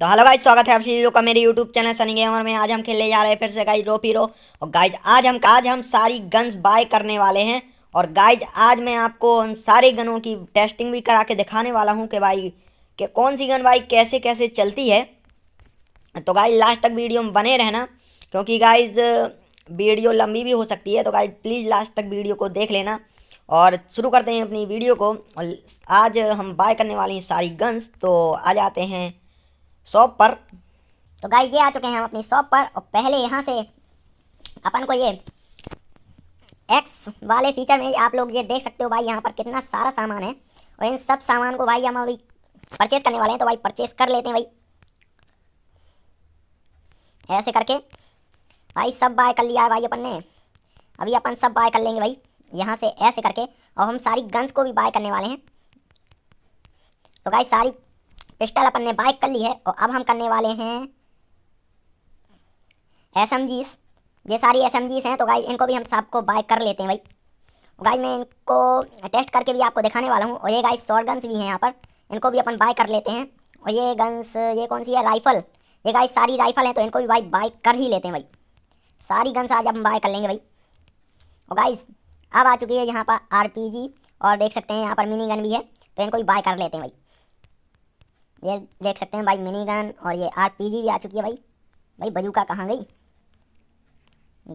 तो hello guys स्वागत है आप सभी लोग का मेरे यूट्यूब चैनल सनी गेमर में आज हम खेलने जा रहे हैं फिर से गाइज रोप रो और गाइज आज हम आज हम सारी गन्स बाय करने वाले हैं और गाइज आज मैं आपको उन सारे गनों की टेस्टिंग भी करा के दिखाने वाला हूँ कि भाई कि कौन सी गन भाई कैसे कैसे चलती है तो गाइज लास्ट तक वीडियो में बने रहना क्योंकि गाइज वीडियो लंबी भी हो सकती है तो गाइज प्लीज़ लास्ट तक वीडियो को देख लेना और शुरू करते हैं अपनी वीडियो को और आज हम बाय करने वाले हैं सारी गन्स तो आ जाते हैं शॉप पर तो गाइस ये आ चुके हैं हम अपनी शॉप पर और पहले यहाँ से अपन को ये एक्स वाले फीचर में आप लोग ये देख सकते हो भाई यहाँ पर कितना सारा सामान है और इन सब सामान को भाई हम अभी परचेज़ करने वाले हैं तो भाई परचेज़ कर लेते हैं भाई ऐसे करके भाई सब बाय कर लिया है भाई अपन ने अभी अपन सब बाय कर लेंगे भाई यहाँ से ऐसे करके और हम सारी गन्स को भी बाय करने वाले हैं तो भाई सारी पिस्टल अपन ने बाइक कर ली है और अब हम करने वाले हैं एस ये सारी एस हैं तो गाइज इनको भी हम सबको बाइक कर लेते हैं भाई गाइज तो मैं इनको टेस्ट करके भी आपको दिखाने वाला हूँ और ये गाइज शॉर्ट गन्स भी हैं यहाँ पर इनको भी अपन बाय कर लेते हैं और ये गन्स ये कौन सी है राइफल ये गाइज सारी राइफल हैं तो इनको भी भाई बाइक कर ही लेते हैं भाई सारी गन्स आज हम बाय कर लेंगे भाई और गाइज अब आ चुकी है यहाँ पर आर और देख सकते हैं यहाँ पर मिनी गन भी है तो इनको भी बाय कर लेते हैं भाई ये देख सकते हैं भाई मिनी गन और ये आर भी आ चुकी है भाई भाई बजूका कहाँ गई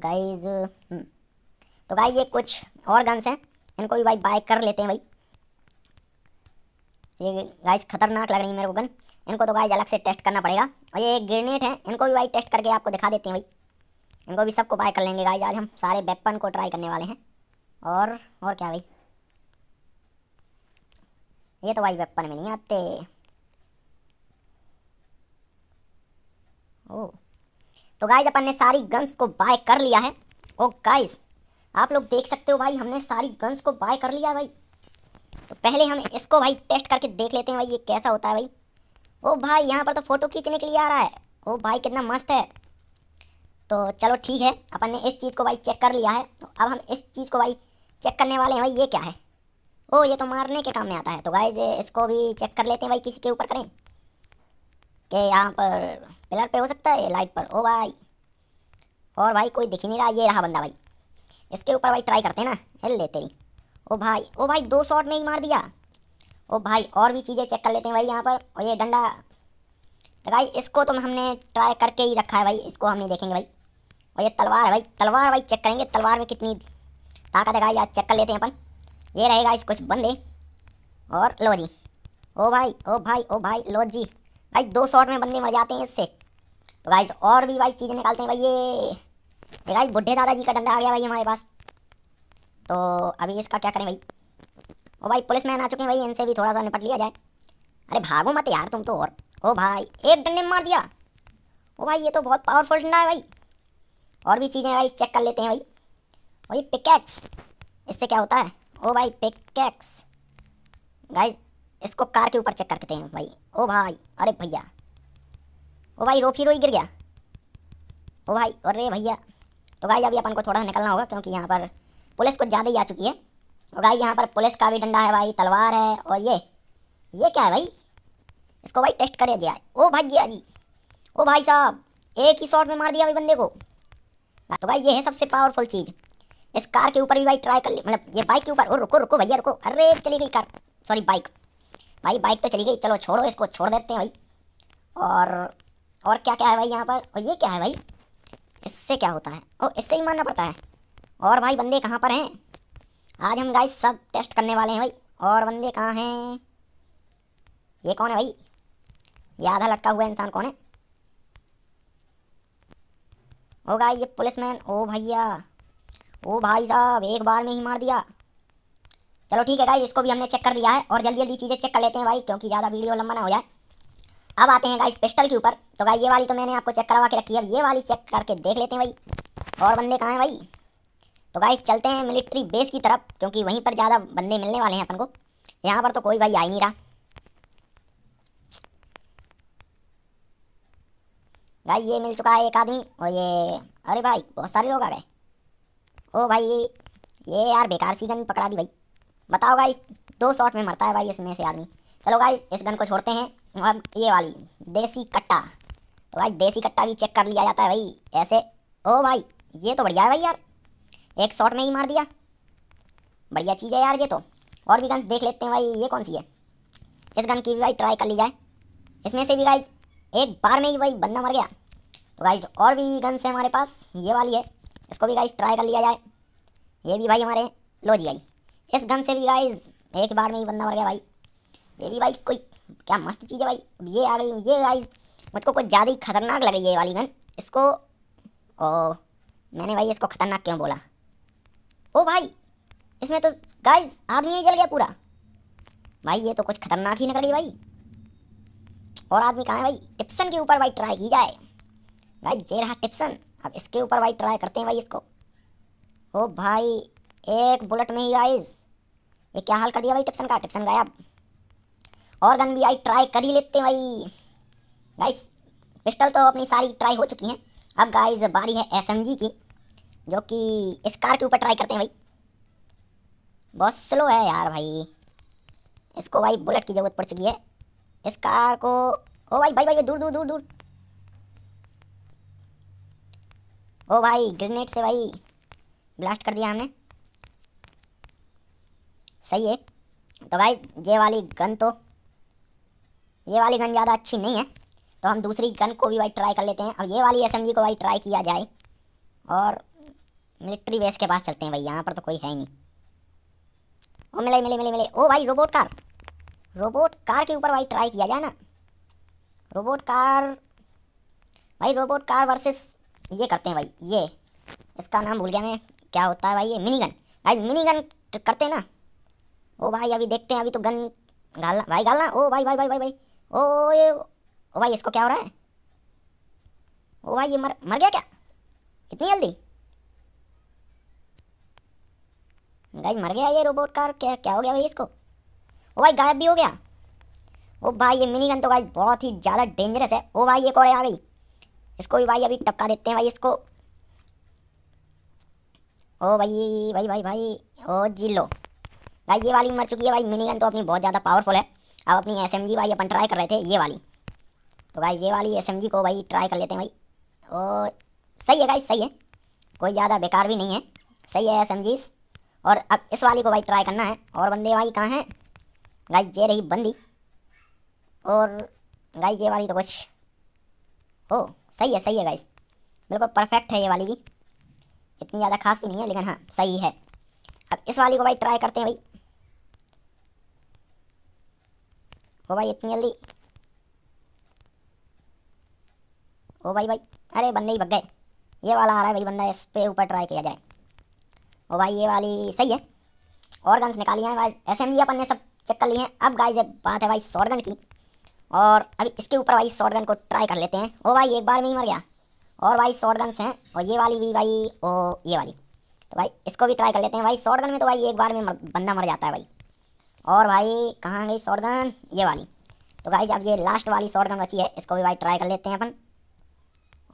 गाइज हम्म। तो भाई ये कुछ और गन्स हैं इनको भी भाई बाय कर लेते हैं भाई ये गाइज़ खतरनाक लग रही है मेरे को गन इनको तो गाइज अलग से टेस्ट करना पड़ेगा और ये एक ग्रेनेड है इनको भी भाई टेस्ट करके आपको दिखा देते हैं भाई इनको भी सबको बाय कर लेंगे गाइज आज हम सारे वेपन को ट्राई करने वाले हैं और और क्या भाई ये तो भाई वेपन में नहीं आते ओ तो गाइज अपन ने सारी गन्स को बाय कर लिया है ओ गाइज आप लोग देख सकते हो भाई हमने सारी गन्स को बाय कर लिया है भाई तो पहले हम इसको भाई टेस्ट करके देख लेते हैं भाई ये कैसा होता है भाई ओ भाई यहाँ पर तो फ़ोटो खींचने के लिए आ रहा है ओ भाई कितना मस्त है तो चलो ठीक है अपन ने इस चीज़ को भाई चेक कर लिया है तो अब हम इस चीज़ को भाई चेक करने वाले हैं भाई ये क्या है ओ ये तो मारने के काम में आता है तो भाई इसको भी चेक कर लेते हैं भाई किसी के ऊपर करें कि यहाँ पर पिलर पे हो सकता है लाइट पर ओ भाई और भाई कोई दिख ही नहीं रहा ये रहा बंदा भाई इसके ऊपर भाई ट्राई करते हैं ना हिल लेते तेरी ओ भाई ओ भाई दो शॉट में ही मार दिया ओ भाई और भी चीज़ें चेक कर लेते हैं भाई यहाँ पर और ये डंडा तो भाई इसको तो हमने ट्राई करके ही रखा है भाई इसको हम नहीं देखेंगे भाई और ये तलवार है भाई तलवार भाई चेक करेंगे तलवार में कितनी ताकत है यार चेक कर लेते हैं अपन ये रहेगा इस कुछ बंदे और लो जी ओ भाई ओ भाई ओ भाई लो जी भाई दो शॉट में बंदे मर जाते हैं इससे तो गाइज और भी भाई चीज़ें निकालते हैं भाई ये भाई बुढ़े दादाजी का डंडा आ गया भाई हमारे पास तो अभी इसका क्या करें भाई ओ भाई पुलिस मैन आ चुके हैं भाई इनसे भी थोड़ा सा निपट लिया जाए अरे भागो मत यार तुम तो और ओ भाई एक डंडे में मार दिया ओ भाई ये तो बहुत पावरफुल डंडा है भाई और भी चीज़ें भाई चेक कर लेते हैं भाई भाई पिकैक्स इससे क्या होता है ओ भाई पिकैक्स गाइज इसको कार के ऊपर चेक करते हैं भाई ओ भाई अरे भैया ओ भाई रोफी रोई गिर गया ओ भाई अरे भैया तो भाई अभी अपन को थोड़ा निकलना होगा क्योंकि यहाँ पर पुलिस कुछ ज़्यादा ही आ चुकी है और तो भाई यहाँ पर पुलिस का भी डंडा है भाई तलवार है और ये ये क्या है भाई इसको भाई टेस्ट करे जी ओ भाई जी जी ओ भाई साहब एक ही शॉट में मार दिया भाई बंदे को हाँ, तो भाई ये है सबसे पावरफुल चीज़ इस कार के ऊपर भी भाई ट्राई कर ली मतलब ये बाइक के ऊपर और रुको रुको भैया रुको अरे चली गई कार सॉरी बाइक भाई बाइक तो चली गई चलो छोड़ो इसको छोड़ देते हैं भाई और और क्या क्या है भाई यहाँ पर और ये क्या है भाई इससे क्या होता है और इससे ही मानना पड़ता है और भाई बंदे कहाँ पर हैं आज हम गाइस सब टेस्ट करने वाले हैं भाई और बंदे कहाँ हैं ये कौन है भाई ये आधा लटका हुआ इंसान कौन है ओ गाइस ये पुलिस मैन ओ भैया ओ भाई साहब एक बार में ही मार दिया चलो ठीक है गाइज इसको भी हमने चेक कर लिया है और जल्दी जल्दी चीज़ें चेक कर लेते हैं भाई क्योंकि ज़्यादा वीडियो लंबा ना हो जाए अब आते हैं गाइज पिस्टल के ऊपर तो गाई ये वाली तो मैंने आपको चेक करवा के रखी है अब ये वाली चेक करके देख लेते हैं भाई और बंदे कहाँ हैं भाई तो गाइज चलते हैं मिलिट्री बेस की तरफ क्योंकि वहीं पर ज़्यादा बंदे मिलने वाले हैं अपन को यहाँ पर तो कोई भाई आ ही नहीं रहा भाई ये मिल चुका है एक आदमी और ये अरे भाई बहुत सारे लोग आ गए ओ भाई ये यार बेकार सी गन पकड़ा दी भाई बताओ गाइस दो शॉट में मरता है भाई इसमें से आदमी चलो गाइस इस गन को छोड़ते हैं अब ये वाली देसी कट्टा तो भाई देसी कट्टा भी चेक कर लिया जाता है भाई ऐसे ओ भाई ये तो बढ़िया है भाई यार एक शॉट में ही मार दिया बढ़िया चीज़ है यार ये तो और भी गन्स देख लेते हैं भाई ये कौन सी है इस गन की भी भाई ट्राई कर ली जाए इसमें से भी गाइज एक बार में ही भाई बंदा मर गया तो गाइज और भी गन्स है हमारे पास ये वाली है इसको भी गाइज ट्राई कर लिया जाए ये भी भाई हमारे लो जी आई इस गन से भी गाइज एक बार में ही बंदा मर गया भाई ये भी भाई कोई क्या मस्त चीज़ है भाई ये आ गई ये गाइज मुझको कुछ ज़्यादा ही खतरनाक लग रही है ये वाली गन इसको ओ मैंने भाई इसको खतरनाक क्यों बोला ओ भाई इसमें तो गाइज आदमी ही जल गया पूरा भाई ये तो कुछ खतरनाक ही निकल रही भाई और आदमी कहाँ है भाई टिप्सन के ऊपर भाई ट्राई की जाए भाई जे रहा टिप्सन अब इसके ऊपर भाई ट्राई करते हैं भाई इसको ओ भाई एक बुलेट में ही गाइज ये क्या हाल कर दिया भाई टिप्सन का टिप्सन गायब और गन भी आई ट्राई कर ही लेते हैं भाई गाइस पिस्टल तो अपनी सारी ट्राई हो चुकी हैं अब गाइस बारी है एसएमजी की जो कि कार के ऊपर ट्राई करते हैं भाई बहुत स्लो है यार भाई इसको भाई बुलेट की ज़रूरत पड़ चुकी है इस कार को ओ भाई भाई भाई, भाई दूर दूर दूर दूर ओ भाई ग्रेनेड से भाई ब्लास्ट कर दिया हमने सही है तो भाई ये वाली गन तो ये वाली गन ज़्यादा अच्छी नहीं है तो हम दूसरी गन को भी भाई ट्राई कर लेते हैं अब ये वाली एस को भाई ट्राई किया जाए और मिलिट्री बेस के पास चलते हैं भाई यहाँ पर तो कोई है नहीं ओ मिले मिले मिले मिले ओ भाई रोबोट कार रोबोट कार के ऊपर भाई ट्राई किया जाए ना रोबोट कार भाई रोबोट कार वर्सेस ये करते हैं भाई ये इसका नाम भूल गया मैं क्या होता है भाई ये मिनी गन भाई मिनी गन करते हैं ना ओ भाई अभी देखते हैं अभी तो गन गालना भाई गालना ओ भाई भाई भाई भाई भाई ओ ये ओ भाई इसको क्या हो रहा है ओ भाई ये मर मर गया क्या इतनी जल्दी भाई मर गया ये रोबोट कार क्या क्या हो गया भाई इसको ओ भाई गायब भी हो गया ओ भाई ये मिनी गन तो भाई बहुत ही ज़्यादा डेंजरस है ओ भाई ये कौन है भाई इसको भी भाई अभी टपका देते हैं भाई इसको ओ भाई भाई भाई भाई, भाई ओ जी लो भाई ये वाली मर चुकी है भाई मिनी गन तो अपनी बहुत ज़्यादा पावरफुल है अब अपनी एस भाई अपन ट्राई कर रहे थे ये वाली तो भाई ये वाली एस को भाई ट्राई कर लेते हैं भाई और सही है भाई सही है कोई ज़्यादा बेकार भी नहीं है सही है एस और अब इस वाली को भाई ट्राई करना है और बंदे भाई कहाँ हैं भाई ये रही बंदी और गाई ये वाली तो कुछ ओ सही है सही है गाइस बिल्कुल परफेक्ट है ये वाली भी इतनी ज़्यादा खास भी नहीं है लेकिन हाँ सही है अब इस वाली को भाई ट्राई करते हैं भाई ओ भाई इतनी जल्दी ओ भाई भाई अरे बंदे ही भग गए ये वाला आ रहा है भाई बंदा इस पर ऊपर ट्राई किया जाए ओ भाई ये वाली सही है और गन्स निकाली हैं भाई एस अपन ने सब चेक कर लिए हैं अब गाय जब बात है भाई गन की और अभी इसके ऊपर भाई गन को ट्राई कर लेते हैं ओ भाई एक बार में ही मर गया और भाई गन्स हैं और ये वाली भी भाई ओ ये वाली तो भाई इसको भी ट्राई कर लेते हैं भाई गन में तो भाई एक बार में बंदा मर जाता है भाई और भाई कहाँ गई शॉर्ट गन ये वाली तो भाई अब ये लास्ट वाली शॉर्ट गन बची है इसको भी भाई ट्राई कर लेते हैं अपन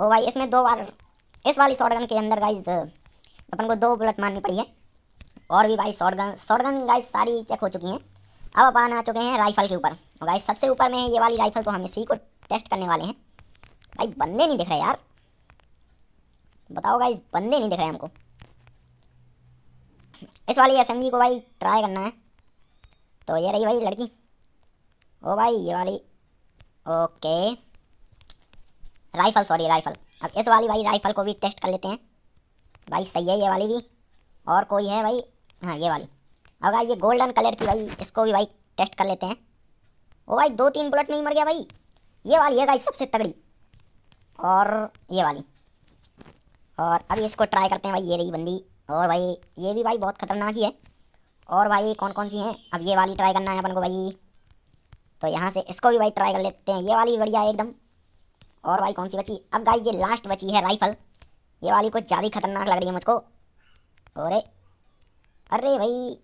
ओ भाई इसमें दो बार इस वाली शॉर्ट गन के अंदर गाइज अपन को दो बुलेट मारनी पड़ी है और भी भाई short gun short gun guys सारी चेक हो चुकी हैं अब अपन आ चुके हैं राइफल के ऊपर और तो सबसे ऊपर में है ये वाली राइफल तो हम इसी को टेस्ट करने वाले हैं भाई बंदे नहीं दिख रहे यार बताओ भाई बंदे नहीं दिख रहे हमको इस वाली एस को भाई ट्राई करना है तो ये रही भाई लड़की ओ भाई ये वाली ओके राइफल सॉरी राइफल अब इस वाली भाई राइफल को भी टेस्ट कर लेते हैं भाई सही है ये वाली भी और कोई है भाई हाँ ये वाली अब ये गोल्डन कलर की भाई इसको भी भाई टेस्ट कर लेते हैं ओ भाई दो तीन बुलेट में ही मर गया भाई ये वाली है भाई सबसे तगड़ी और ये वाली और अभी इसको ट्राई करते हैं भाई ये रही बंदी और भाई ये भी भाई बहुत ख़तरनाक ही है और भाई कौन कौन सी हैं अब ये वाली ट्राई करना है अपन को भाई तो यहाँ से इसको भी भाई ट्राई कर लेते हैं ये वाली भी बढ़िया है एकदम और भाई कौन सी बची अब गाई ये लास्ट बची है राइफल ये वाली कुछ ज़्यादा खतरनाक लग रही है मुझको अरे अरे भाई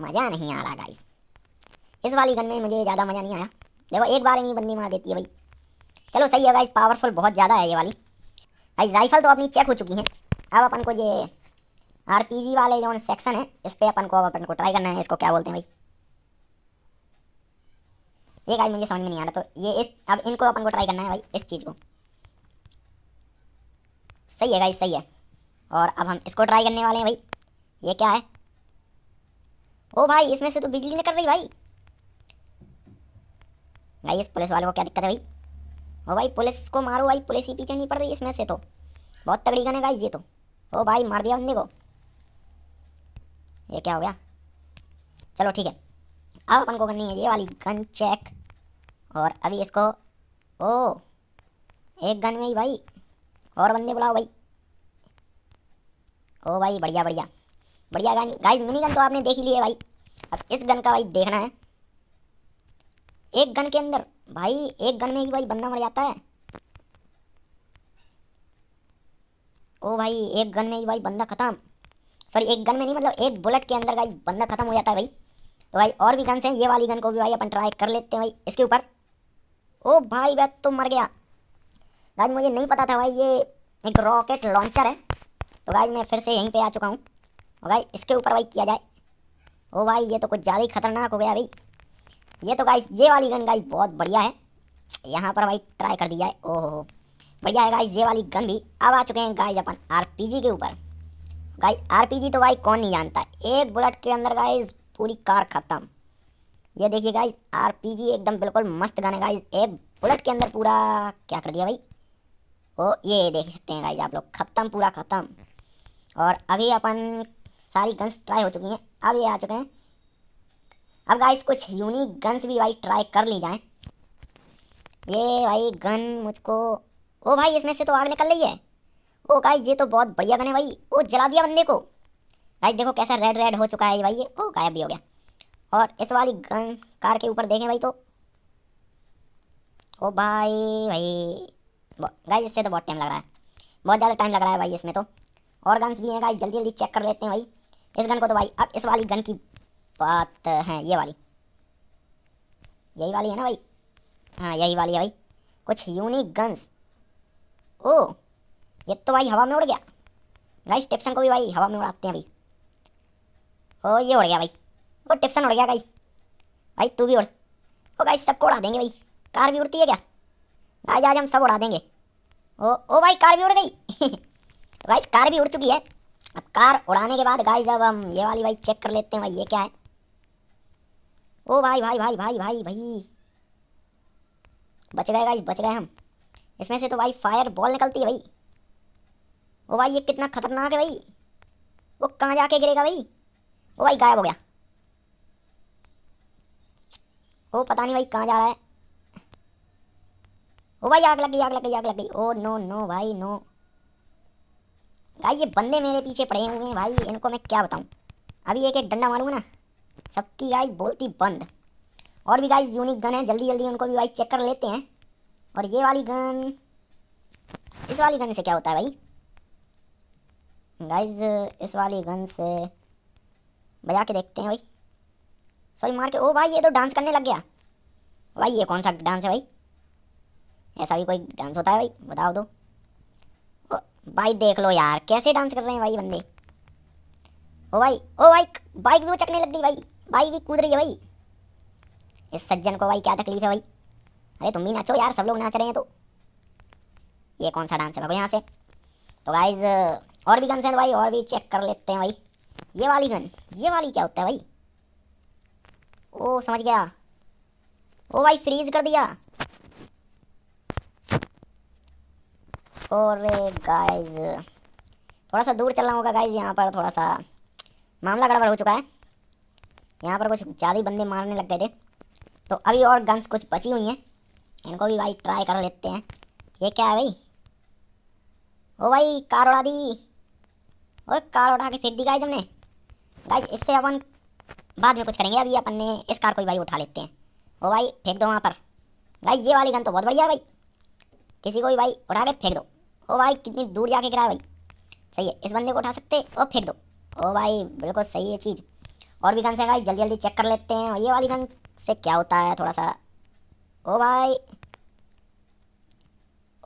मज़ा नहीं आ रहा गाइस इस वाली गन में मुझे ज़्यादा मज़ा नहीं आया देखो एक बार ही बंदी मार देती है भाई चलो सही है गाइस पावरफुल बहुत ज़्यादा है ये वाली गाइस राइफल तो अपनी चेक हो चुकी है अब अपन को ये आर वाले जो सेक्शन है इस पर अपन को अब अपन को ट्राई करना है इसको क्या बोलते हैं भाई ये गाइस मुझे समझ में नहीं आ रहा तो ये इस अब इनको अपन को ट्राई करना है भाई इस चीज़ को सही है गाइस सही है और अब हम इसको ट्राई करने वाले हैं भाई ये क्या है ओ भाई इसमें से तो बिजली निकल रही भाई भाई इस पुलिस वाले को क्या दिक्कत है भाई ओ भाई पुलिस को मारो भाई पुलिस ही पीछे नहीं पड़ रही इसमें से तो बहुत तगड़ी गन है गाइस ये तो ओ भाई मार दिया बंदे को ये क्या हो गया चलो ठीक है अब अपन को करनी है ये वाली गन चेक और अभी इसको ओ एक गन में ही भाई और बंदे बुलाओ भाई ओ भाई बढ़िया बढ़िया बढ़िया गन गाइस मिनी गन तो आपने देख ही लिया भाई अब इस गन का भाई देखना है एक गन के अंदर भाई एक गन में ही भाई बंदा मर जाता है ओ भाई एक गन में ही भाई बंदा ख़त्म सॉरी एक गन में नहीं मतलब एक बुलेट के अंदर भाई बंदा खत्म हो जाता है भाई तो भाई और भी गन्स हैं ये वाली गन को भी भाई अपन ट्राई कर लेते हैं भाई इसके ऊपर ओ भाई भाई तो मर गया भाई मुझे नहीं पता था भाई ये एक रॉकेट लॉन्चर है तो भाई मैं फिर से यहीं पे आ चुका हूँ और इसके ऊपर भाई किया जाए ओ भाई ये तो कुछ ज़्यादा ही खतरनाक हो गया भाई ये तो गाइस ये वाली गन गाई बहुत बढ़िया है यहाँ पर भाई ट्राई कर दी जाए ओहो बढ़िया है गाइज ये वाली गन भी अब आ चुके हैं गाई अपन आर के ऊपर गाइस आरपीजी तो भाई कौन नहीं जानता एक बुलेट के अंदर गाइस पूरी कार ख़त्म ये देखिए गाइस आरपीजी एकदम बिल्कुल मस्त गाने गाइस एक बुलेट के अंदर पूरा क्या कर दिया भाई ओ ये देख सकते हैं गाइस आप लोग ख़त्म पूरा ख़त्म और अभी अपन सारी गन्स ट्राई हो चुकी हैं अब ये आ चुके हैं अब गाइस कुछ यूनिक गन्स भी भाई ट्राई कर ली जाए ये भाई गन मुझको ओ भाई इसमें से तो आग निकल रही है ओ गाइस ये तो बहुत बढ़िया बने भाई वो जला दिया बंदे को गाइस देखो कैसा रेड रेड हो चुका है भाई ये ओ गायब भी हो गया और इस वाली गन कार के ऊपर देखें भाई तो ओ भाई भाई गाइस इससे तो बहुत टाइम लग रहा है बहुत ज़्यादा टाइम लग रहा है भाई इसमें तो और गन्स भी हैं गाइस जल्दी जल्दी चेक कर लेते हैं भाई इस गन को तो भाई अब इस वाली गन की बात है ये वाली यही वाली है ना भाई हाँ यही वाली है भाई कुछ यूनिक गन्स ओ ये तो भाई हवा में उड़ गया गाइस टिप्सन को भी भाई हवा में उड़ाते हैं भाई ओ ये उड़ गया भाई वो टिप्सन उड़ गया गाइस भाई तू भी उड़ ओ गाइस सबको उड़ा देंगे भाई कार भी उड़ती है क्या गाइस आज हम सब उड़ा देंगे ओ ओ भाई कार भी उड़ गई तो गाइस कार भी उड़ चुकी है अब कार उड़ाने के बाद गाइस अब हम ये वाली भाई चेक कर लेते हैं भाई ये क्या है ओ भाई भाई भाई भाई भाई भाई बच गए गाइस बच गए हम इसमें से तो भाई फायर बॉल निकलती है भाई ओ भाई ये कितना खतरनाक है भाई वो कहाँ जाके गिरेगा भाई ओ भाई गायब हो गया ओ पता नहीं भाई कहाँ जा रहा है ओ भाई आग लग गई आग लग गई आग लग गई ओ नो नो भाई नो भाई ये बंदे मेरे पीछे पड़े हुए हैं भाई इनको मैं क्या बताऊँ अभी एक एक डंडा मारूंगा ना सबकी गाय बोलती बंद और भी गाय यूनिक गन है जल्दी जल्दी उनको भी भाई चेक कर लेते हैं और ये वाली गन इस वाली गन से क्या होता है भाई गाइज इस वाली गन से बजा के देखते हैं भाई सॉरी मार के ओ भाई ये तो डांस करने लग गया भाई ये कौन सा डांस है भाई ऐसा भी कोई डांस होता है भाई बताओ दो तो। ओ, भाई देख लो यार कैसे डांस कर रहे हैं भाई बंदे ओ भाई ओ भाई बाइक भी वो चकने लग गई भाई बाइक भी कूद रही है भाई इस सज्जन को भाई क्या तकलीफ है भाई अरे तुम भी नाचो यार सब लोग नाच रहे हैं तो ये कौन सा डांस है भाई यहाँ से तो गाइज और भी गन्स हैं भाई और भी चेक कर लेते हैं भाई ये वाली गन ये वाली क्या होता है भाई ओ समझ गया ओ भाई फ्रीज कर दिया और गाइस थोड़ा सा दूर चलना होगा गाइस यहाँ पर थोड़ा सा मामला गड़बड़ हो चुका है यहाँ पर कुछ ज़्यादा ही बंदे मारने लग गए थे तो अभी और गन्स कुछ बची हुई हैं इनको भी भाई ट्राई कर लेते हैं ये क्या है भाई ओ भाई कार उड़ा दी और कार उठा के फेंक दी गाइज हमने गाइज इससे अपन बाद में कुछ करेंगे अभी अपन ने इस कार को भाई उठा लेते हैं ओ भाई फेंक दो वहाँ पर भाई ये वाली गन तो बहुत बढ़िया है भाई किसी को भी भाई उठा के फेंक दो ओ भाई कितनी दूर जाके गिरा भाई सही है इस बंदे को उठा सकते और फेंक दो ओ भाई बिल्कुल सही है चीज़ और भी गन से भाई जल्दी जल्दी चेक कर लेते हैं और ये वाली गन से क्या होता है थोड़ा सा ओ भाई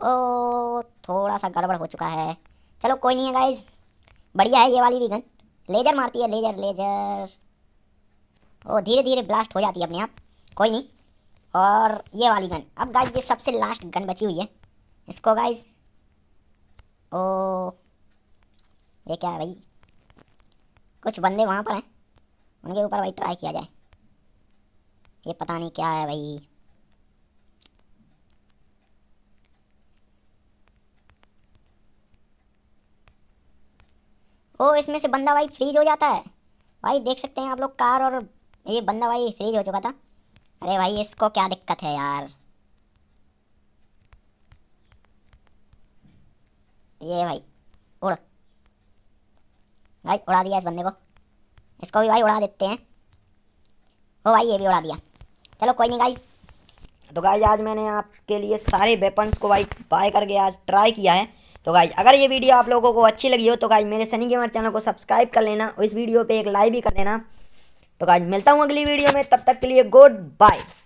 ओ थोड़ा सा गड़बड़ हो चुका है चलो कोई नहीं है गाइज बढ़िया है ये वाली भी गन लेजर मारती है लेजर लेजर ओ धीरे धीरे ब्लास्ट हो जाती है अपने आप कोई नहीं और ये वाली गन अब गाइज ये सबसे लास्ट गन बची हुई है इसको गाइज ओ ये क्या है भाई कुछ बंदे वहाँ पर हैं उनके ऊपर भाई ट्राई किया जाए ये पता नहीं क्या है भाई ओ इसमें से बंदा भाई फ्रीज हो जाता है भाई देख सकते हैं आप लोग कार और ये बंदा भाई फ्रीज हो चुका था अरे भाई इसको क्या दिक्कत है यार ये भाई उड़ भाई उड़ा दिया इस बंदे को इसको भी भाई उड़ा देते हैं ओ भाई ये भी उड़ा दिया चलो कोई नहीं गाई तो गाई आज मैंने आपके लिए सारे वेपन्स को भाई बाय करके आज ट्राई किया है तो गाइज अगर ये वीडियो आप लोगों को अच्छी लगी हो तो गाइज मेरे सनी गेमर चैनल को सब्सक्राइब कर लेना इस वीडियो पर एक लाइक भी कर देना तो गाइज मिलता हूँ अगली वीडियो में तब तक के लिए गुड बाय